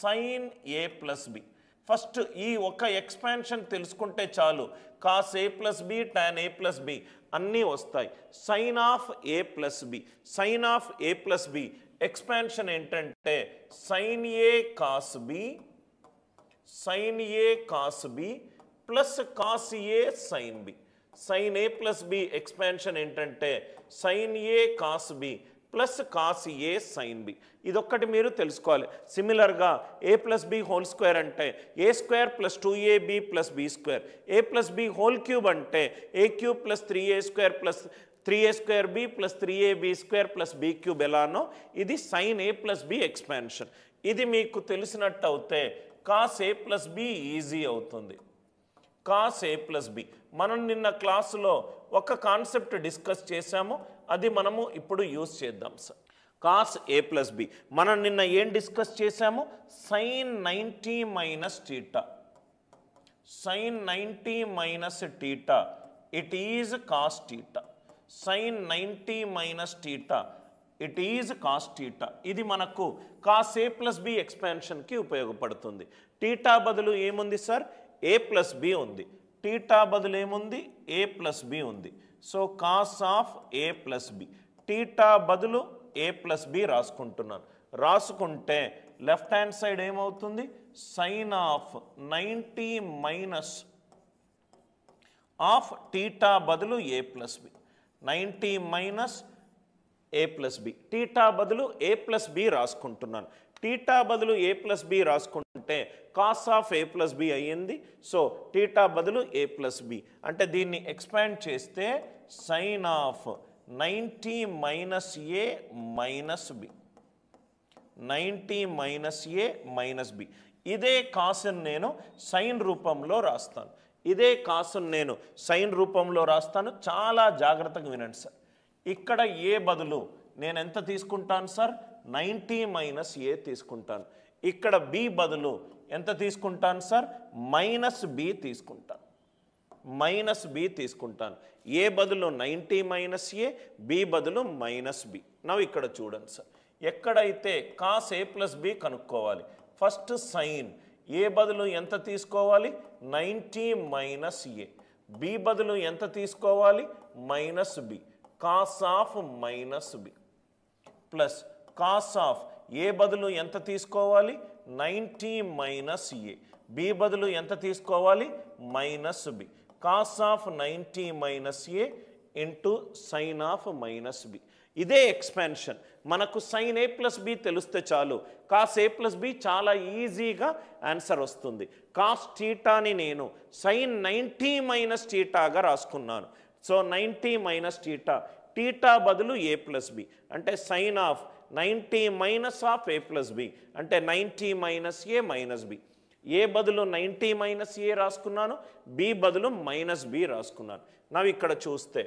sign A plus B first ఈ ఒక expansion తెలుసుకుంటే చాలు cos A plus B tan A plus B అన్నీ వస్తాయి sine of A plus B sine of A plus B expansion ఏంటంటే sine A cos B sine A cos B plus cos A sine B sine A plus B expansion ఏంటంటే sine A cos B plus cos A sine B ఇదొక్కటి మీరు తెలుసుకోవాలి సిమిలర్గా A plus B whole square అంటే ఏ square plus two A B plus B square A plus B whole cube అంటే A cube plus three A square plus three A square B plus three A B square plus B cube ఎలానో ఇది sine A plus B expansion ఇది మీకు తెలిసినట్టు అవుతే cos A plus B easy అవుతుంది cos A plus B మనం నిన్న క్లాసులో ఒక కాన్సెప్ట్ డిస్కస్ చేశాము అది మనము ఇప్పుడు యూజ్ చేద్దాం sir cos A plus B మనం నిన్న ఏం డిస్కస్ చేశాము sine ninety minus theta sine ninety minus theta it is cos theta sine ninety minus theta it is cos theta ఇది మనకు కాస్ ఏ ప్లస్ బి ఎక్స్పాన్షన్కి ఉపయోగపడుతుంది theta బదులు ఏముంది సార్ ఏ ప్లస్ బి ఉంది టీటా బదులు ఏముంది ఏ ప్లస్ బి ఉంది so cos of A plus B theta బదులు ఏ ప్లస్ బి రాసుకుంటున్నాను రాసుకుంటే లెఫ్ట్ హ్యాండ్ సైడ్ ఏమవుతుంది sine of ninety minus of theta బదులు A plus B ninety minus A plus B theta బదులు A plus B రాసుకుంటున్నాను theta బదులు A plus B రాసుకుంటే cos of A plus B అయ్యింది so theta బదులు A plus B అంటే దీన్ని expand చేస్తే sine of ninety minus A minus B ninety minus A minus B ఇదే కాసును నేను సైన్ రూపంలో రాస్తాను ఇదే కాసును నేను సైన్ రూపంలో రాస్తాను చాలా జాగ్రత్తగా వినండి సార్ ఇక్కడ ఏ బదులు నేను ఎంత తీసుకుంటాను సార్ నైంటీ మైనస్ ఏ తీసుకుంటాను ఇక్కడ బి బదులు ఎంత తీసుకుంటాను సార్ మైనస్ బి తీసుకుంటాను మైనస్ బి తీసుకుంటాను ఏ బదులు నైంటీ మైనస్ ఏ బి బదులు మైనస్ బి నవ్వు ఇక్కడ చూడండి సార్ ఎక్కడైతే కాస్ ఏ ప్లస్ బి కనుక్కోవాలి ఫస్ట్ సైన్ ఏ బదులు ఎంత తీసుకోవాలి నైంటీ మైనస్ ఏ బి బదులు ఎంత తీసుకోవాలి minus B cos of minus B plus cos of A బదులు ఎంత తీసుకోవాలి నైంటీ మైనస్ ఏ బి బదులు ఎంత తీసుకోవాలి minus B cos of ninety minus A into sine of minus B ఇదే ఎక్స్పాన్షన్ మనకు సైన్ ఏ ప్లస్ బి తెలిస్తే చాలు కాస్ ఏ ప్లస్ బి చాలా ఈజీగా ఆన్సర్ వస్తుంది కాస్ టీటాని నేను సైన్ నైంటీ మైనస్ టీటాగా రాసుకున్నాను so ninety minus theta theta బదులు ఏ ప్లస్ బి అంటే sine of ninety minus of A plus B అంటే ninety minus A minus B A బదులు నైంటీ మైనస్ ఏ రాసుకున్నాను బి బదులు మైనస్ బి రాసుకున్నాను నావి ఇక్కడ చూస్తే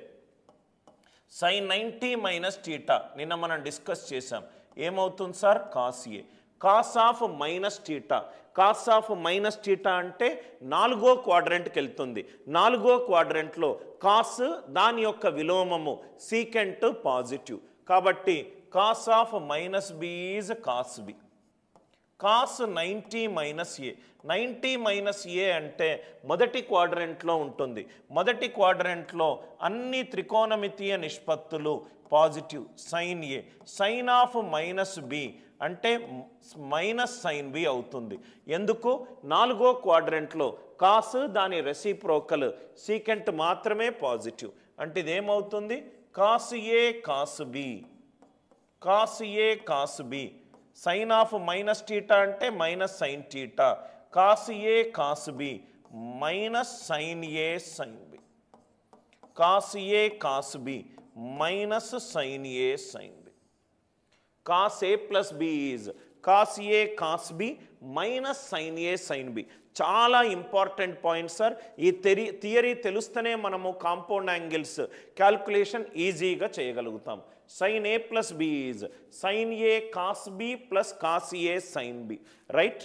సైన్ నైంటీ మైనస్ టీటా నిన్న మనం డిస్కస్ చేసాం ఏమవుతుంది sir cos A cos of minus theta cos of minus theta అంటే నాలుగో క్వాడ్రంట్కి వెళ్తుంది నాలుగో క్వాడ్రంట్లో కాస్ దాని యొక్క విలోమము సీకెంట్ పాజిటివ్ కాబట్టి cos of minus B is cos B cos ninety minus A ninety minus A అంటే మొదటి క్వాడ్రెంట్లో ఉంటుంది మొదటి క్వాడ్రెంట్లో అన్ని త్రికోణమితీయ నిష్పత్తులు positive sine A sine of minus B అంటే మైనస్ సైన్ బి అవుతుంది ఎందుకు నాలుగో క్వాడ్రెంట్లో కాస్ దాని రెసిప్రోకల్ సీకెంట్ మాత్రమే పాజిటివ్ అంటే ఇదేమవుతుంది cos A cos B cos A cos B sine of minus theta అంటే minus sine theta cos A cos B minus sine A sine B cos A cos B minus sine A sine B cos A plus B is cos A cos B minus sine A sine B చాలా important point sir ఈ theory theory తెలుస్తేనే మనము compound angles calculation ఈజీగా చేయగలుగుతాం sine A plus B is sine A cos B plus cos A sine B right